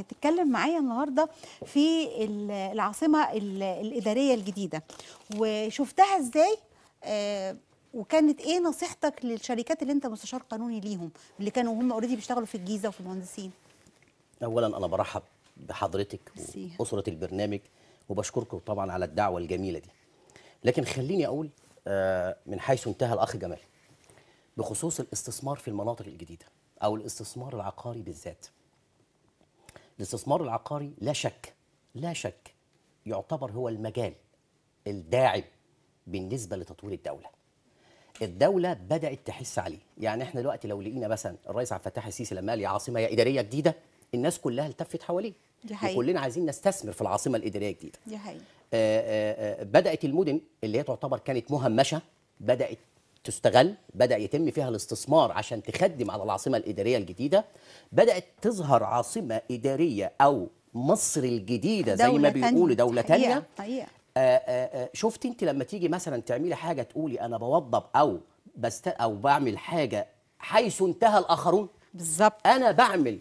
هتتكلم معايا النهارده في العاصمه الاداريه الجديده وشفتها ازاي آه، وكانت ايه نصيحتك للشركات اللي انت مستشار قانوني ليهم اللي كانوا هم اوريدي بيشتغلوا في الجيزه وفي المهندسين اولا انا برحب بحضرتك واسره البرنامج وبشكركم طبعا على الدعوه الجميله دي لكن خليني اقول آه، من حيث انتهى الاخ جمال بخصوص الاستثمار في المناطق الجديده او الاستثمار العقاري بالذات الاستثمار العقاري لا شك لا شك يعتبر هو المجال الداعم بالنسبة لتطوير الدولة الدولة بدأت تحس عليه يعني احنا دلوقتي لو لقينا مثلا الرئيس عبد الفتاح السيسي لما قال عاصمة يا إدارية جديدة الناس كلها التفت حواليه وكلنا عايزين نستثمر في العاصمة الإدارية الجديدة دي حقيقة. آآ آه، آآ آه، آه، بدأت المدن اللي هي تعتبر كانت مهمشة بدأت تستغل بدا يتم فيها الاستثمار عشان تخدم على العاصمه الاداريه الجديده بدات تظهر عاصمه اداريه او مصر الجديده زي ما بيقولوا دوله ثانيه آه، آه، آه، شفت انت لما تيجي مثلا تعملي حاجه تقولي انا بوضب او بست او بعمل حاجه حيث انتهى الاخرون بالظبط انا بعمل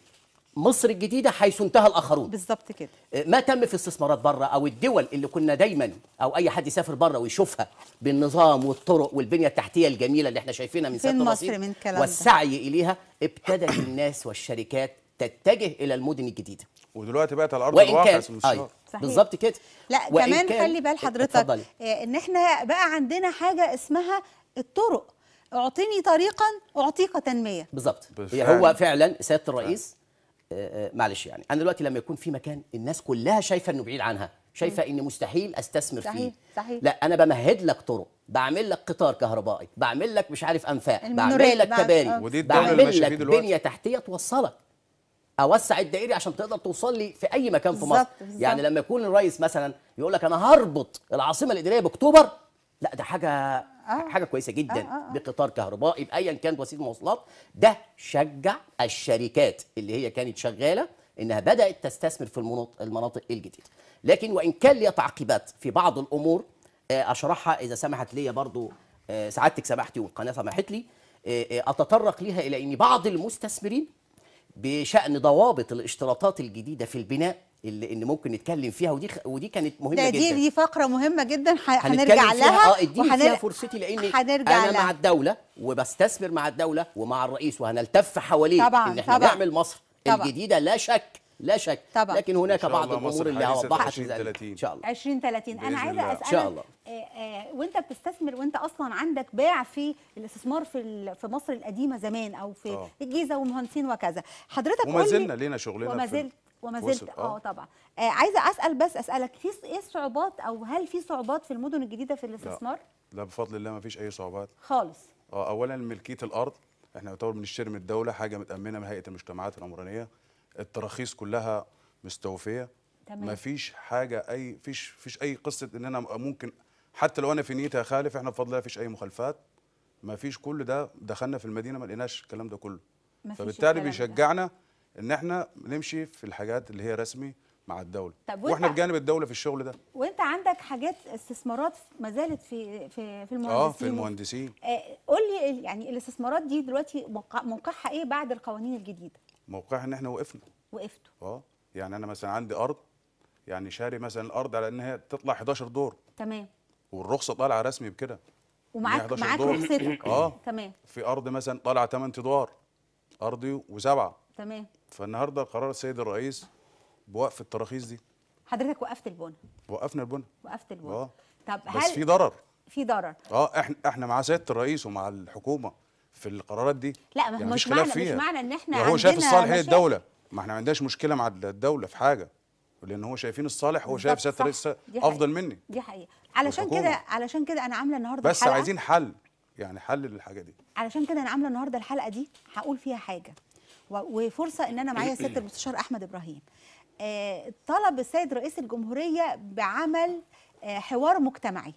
مصر الجديده حيث انتهى الاخرون بالظبط كده آه، ما تم في استثمارات بره او الدول اللي كنا دايما او اي حد يسافر بره ويشوفها بالنظام والطرق والبنيه التحتيه الجميله اللي احنا شايفينها من سنه مصر من كلام والسعي اليها ابتدت الناس والشركات تتجه الى المدن الجديده ودلوقتي بقت على ارض الواقع أيوه. آه، بالظبط كده لا كمان خلي بال حضرتك اتفضلي. آه، ان احنا بقى عندنا حاجه اسمها الطرق اعطيني طريقا اعطيك تنميه بالظبط هو فعلا سياده الرئيس آه، آه، معلش يعني انا دلوقتي لما يكون في مكان الناس كلها شايفه انه بعيد عنها شايفه ان مستحيل استثمر صحيح. فيه صحيح. لا انا بمهد لك طرق بعمل لك قطار كهربائي بعمل لك مش عارف انفاق بعمل لك كباري آه. بعمل لك بنيه تحتيه توصلك اوسع الدائري عشان تقدر توصل لي في اي مكان في مصر بالزبط. يعني لما يكون الرئيس مثلا يقول لك انا هربط العاصمه الاداريه باكتوبر لا ده حاجه آه. حاجه كويسه جدا آه آه. آه. بقطار كهربائي بايا كانت وسيله مواصلات ده شجع الشركات اللي هي كانت شغاله انها بدات تستثمر في المناطق الجديده لكن وان كان لي تعقيبات في بعض الامور آه، اشرحها اذا سمحت آه، لي برضو سعادتك سمحتي والقناه سمحت لي اتطرق ليها الى ان بعض المستثمرين بشان ضوابط الاشتراطات الجديده في البناء اللي ان ممكن نتكلم فيها ودي خ... ودي كانت مهمه جدا دي دي فقره مهمه جدا ح... هنرجع لها اه اديني وحنر... فيها فرصتي لان انا لها. مع الدوله وبستثمر مع الدوله ومع الرئيس وهنلتف حواليه طبعا ان احنا طبعا نعمل مصر طبعا الجديده لا شك لا شك طبعا لكن هناك بعض الامور اللي هوضحها ان شاء الله 20 30 انا عايزه اسالك ان شاء الله آه، آه، وانت بتستثمر وانت اصلا عندك باع في الاستثمار في في مصر القديمه زمان او في أوه. الجيزه ومهندسين وكذا حضرتك وما زلنا لينا شغلنا وما زلت وما زلت آه. اه طبعا آه عايزه اسال بس اسالك في ايه الصعوبات او هل في صعوبات في المدن الجديده في الاستثمار؟ لا, لا بفضل الله ما فيش اي صعوبات خالص اه اولا ملكيه الارض احنا يعتبر بنشتري من الدوله حاجه متامنه من هيئه المجتمعات العمرانيه التراخيص كلها مستوفيه تمام مفيش حاجه اي فيش فيش اي قصه ان انا ممكن حتى لو انا في نيتي اخالف احنا بفضل الله فيش اي مخالفات مفيش كل ده دخلنا في المدينه ما لقيناش الكلام ده كله فبالتالي بيشجعنا ده. ان احنا نمشي في الحاجات اللي هي رسمي مع الدوله طب واحنا بجانب الدوله في الشغل ده وانت عندك حاجات استثمارات ما زالت في في في المهندسين اه في المهندسين آه قول لي يعني الاستثمارات دي دلوقتي موقعها ايه بعد القوانين الجديده موقعها ان احنا وقفنا وقفتوا اه يعني انا مثلا عندي ارض يعني شاري مثلا الارض على ان هي تطلع 11 دور تمام والرخصه طالعه رسمي بكده ومعاك معاك رخصتك اه تمام في ارض مثلا طالعه 8 ادوار ارضي وسبعه تمام فالنهارده قرار السيد الرئيس بوقف التراخيص دي حضرتك وقفت البنى وقفنا البنى وقفت البنى اه طب هل بس في ضرر في ضرر اه احنا احنا مع سياده الرئيس ومع الحكومه في القرارات دي لا ما يعني مش معنى فيها. مش معنى ان احنا يعني هو شايف الصالح الدوله ما احنا ما عندناش مشكله مع الدوله في حاجه لان هو شايفين الصالح هو شايف سياده الرئيس افضل مني دي حقيقه علشان كده علشان كده انا عامله النهارده بس عايزين حل يعني حل للحاجه دي علشان كده انا عامله النهارده الحلقه دي هقول فيها حاجه وفرصه ان انا معايا سياده إيه. المستشار احمد ابراهيم آه، طلب السيد رئيس الجمهوريه بعمل آه، حوار مجتمعي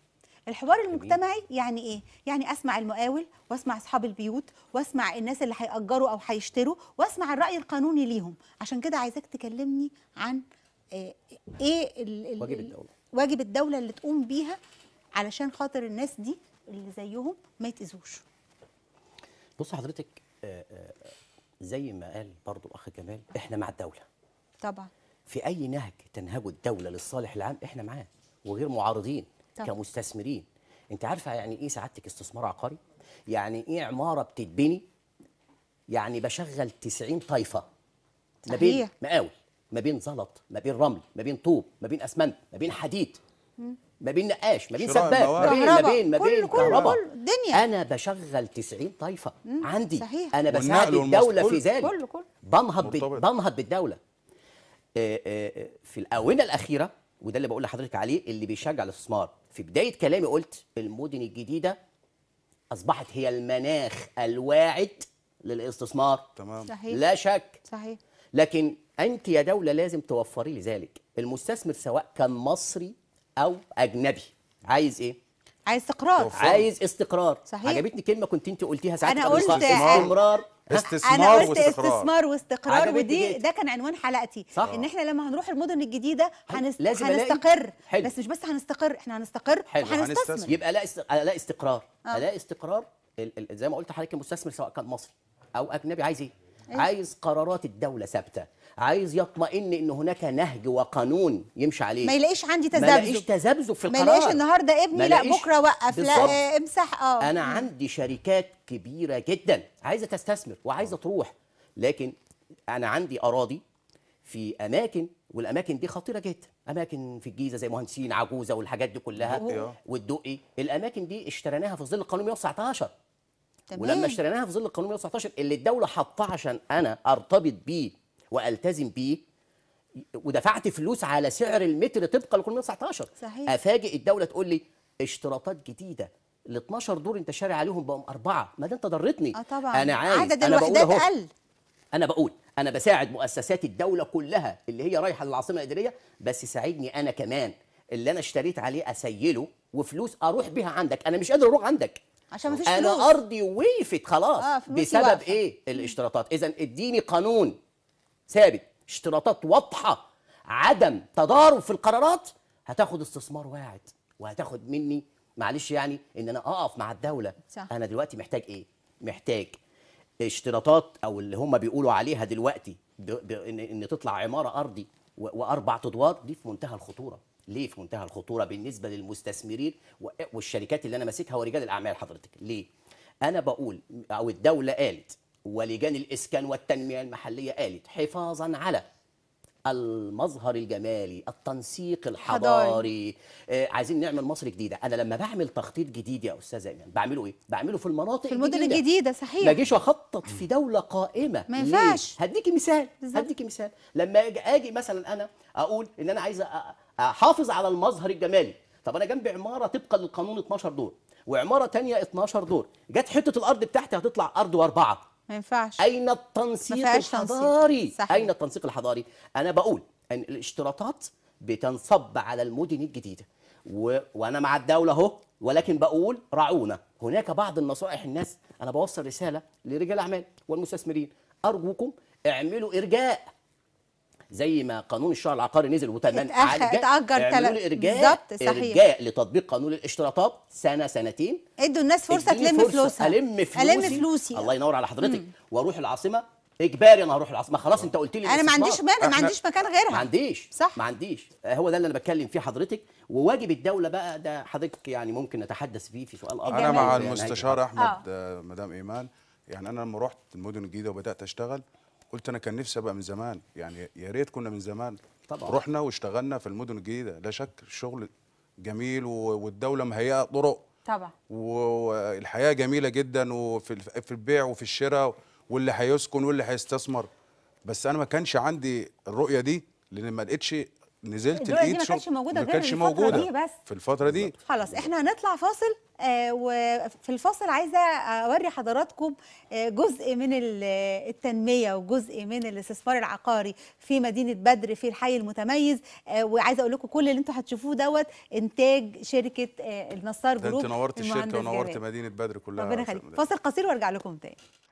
الحوار المجتمعي يعني ايه يعني اسمع المقاول واسمع اصحاب البيوت واسمع الناس اللي هيأجروا او هيشتروا واسمع الراي القانوني ليهم عشان كده عايزاك تكلمني عن آه، ايه ال واجب الدوله واجب الدوله اللي تقوم بيها علشان خاطر الناس دي اللي زيهم ما يتاذوش بص حضرتك زي ما قال برضو الاخ كمال احنا مع الدوله طبعا في اي نهج تنهجه الدوله للصالح العام احنا معاه وغير معارضين طبعا. كمستثمرين انت عارفه يعني ايه سعادتك استثمار عقاري يعني ايه عماره بتتبني يعني بشغل 90 طايفه ما بين مقاول ما بين زلط ما بين رمل ما بين طوب ما بين اسمنت ما بين حديد م. ما بين نقاش ما بين سباك ما بين ما بين ما بين كهرباء الدنيا انا بشغل 90 طايفه مم. عندي صحيح. انا بساعد الدوله في ذلك كله بنهض بمهض بمهض بالدوله آآ آه، آآ آه، في الاونه الاخيره وده اللي بقول لحضرتك عليه اللي بيشجع الاستثمار في بدايه كلامي قلت المدن الجديده اصبحت هي المناخ الواعد للاستثمار تمام صحيح. لا شك صحيح لكن انت يا دوله لازم توفري لي ذلك المستثمر سواء كان مصري او اجنبي عايز ايه عايز استقرار عايز استقرار صحيح عجبتني كلمه كنت انت قلتيها ساعتها انا قلت استثمار استثمار انا قلت واستقرار. استثمار واستقرار ودي ده كان عنوان حلقتي صح. ان احنا لما هنروح المدن الجديده هنست... لازم هنستقر حلو. بس مش بس هنستقر احنا هنستقر وهنستثمر يبقى لا است... لا استقرار آه. لا استقرار زي ما قلت لحضرتك المستثمر سواء كان مصري او اجنبي عايز ايه إيه؟ عايز قرارات الدوله ثابته عايز يطمئن ان هناك نهج وقانون يمشي عليه ما يلاقيش عندي تذبذب ما يلاقيش تذبذب في القرار ما يلاقيش النهارده ابني لا بكره وقف لا آه، امسح اه انا عندي شركات كبيره جدا عايزه تستثمر وعايزه آه. تروح لكن انا عندي اراضي في اماكن والاماكن دي خطيره جدا اماكن في الجيزه زي مهندسين عجوزه والحاجات دي كلها والدقي الاماكن دي اشتريناها في ظل القانون 119 تمام. ولما اشتريناها في ظل القانون 119 اللي الدوله حطاه عشان انا ارتبط بيه والتزم بيه ودفعت فلوس على سعر المتر طبقا لقانون 119 صحيح افاجئ الدوله تقول لي اشتراطات جديده ال 12 دور انت شاري عليهم بقوا اربعه ما ده انت ضرتني اه طبعا انا عارف عدد أنا الوحدات قل انا بقول انا بساعد مؤسسات الدوله كلها اللي هي رايحه للعاصمه الاداريه بس ساعدني انا كمان اللي انا اشتريت عليه اسيله وفلوس اروح بيها عندك انا مش قادر اروح عندك عشان مفيش فلوس انا ارضي وقفت خلاص آه بسبب واقفة. ايه الاشتراطات اذا اديني قانون ثابت اشتراطات واضحه عدم تضارب في القرارات هتاخد استثمار واعد وهتاخد مني معلش يعني ان انا اقف مع الدوله صح. انا دلوقتي محتاج ايه محتاج اشتراطات او اللي هم بيقولوا عليها دلوقتي ب... ب... ان... ان تطلع عماره ارضي و... واربع ادوار دي في منتهى الخطوره ليه في منتهى الخطوره بالنسبه للمستثمرين والشركات اللي انا ماسكها ورجال الاعمال حضرتك ليه انا بقول او الدوله قالت ولجان الاسكان والتنميه المحليه قالت حفاظا على المظهر الجمالي التنسيق الحضاري آه عايزين نعمل مصر جديده انا لما بعمل تخطيط جديد يا استاذ ايمن بعمله ايه بعمله في المناطق في المدن الجديده صحيح ما اجيش اخطط في دوله قائمه ما ينفعش هديكي مثال هديكي مثال لما اجي مثلا انا اقول ان انا عايزه احافظ آه، على المظهر الجمالي طب انا جنبي عماره طبقا للقانون 12 دور وعماره ثانيه 12 دور جت حته الارض بتاعتي هتطلع ارض واربعه ما ينفعش اين التنسيق الحضاري صحيح. اين التنسيق الحضاري انا بقول ان الاشتراطات بتنصب على المدن الجديده و... وانا مع الدوله اهو ولكن بقول رعونا هناك بعض النصائح الناس انا بوصل رساله لرجال الاعمال والمستثمرين ارجوكم اعملوا ارجاء زي ما قانون الشهر العقاري نزل وتمن اتاجر ارجاء ارجاء لتطبيق قانون الاشتراطات سنه سنتين ادوا الناس فرصه تلم فلوسها الم فلوسي الم فلوسي الله ينور على حضرتك واروح العاصمه اجباري انا هروح العاصمه خلاص انت قلت لي انا ما عنديش مانع ما عنديش مكان غيرها ما عنديش صح ما عنديش هو ده اللي انا بتكلم فيه حضرتك وواجب الدوله بقى ده حضرتك يعني ممكن نتحدث فيه في سؤال اخر انا مع المستشار احمد آه. مدام ايمان يعني انا لما رحت المدن الجديده وبدات اشتغل قلت انا كان نفسي ابقى من زمان يعني يا ريت كنا من زمان طبعا رحنا واشتغلنا في المدن الجديده لا شك الشغل جميل والدوله مهيئه طرق طبعا والحياه جميله جدا وفي في البيع وفي الشراء واللي هيسكن واللي هيستثمر بس انا ما كانش عندي الرؤيه دي لان ما لقيتش نزلت لقيت دي ما كانتش موجوده غير الفترة دي بس في الفتره دي خلاص احنا هنطلع فاصل آه وفي الفاصل عايزه اوري حضراتكم آه جزء من التنميه وجزء من الاستثمار العقاري في مدينه بدر في الحي المتميز آه وعايزه اقول لكم كل اللي انتم هتشوفوه دوت انتاج شركه آه، النصار جروب انت نورت الشركه ونورت مدينه بدر كلها ربنا يخليك فاصل قصير وارجع لكم تاني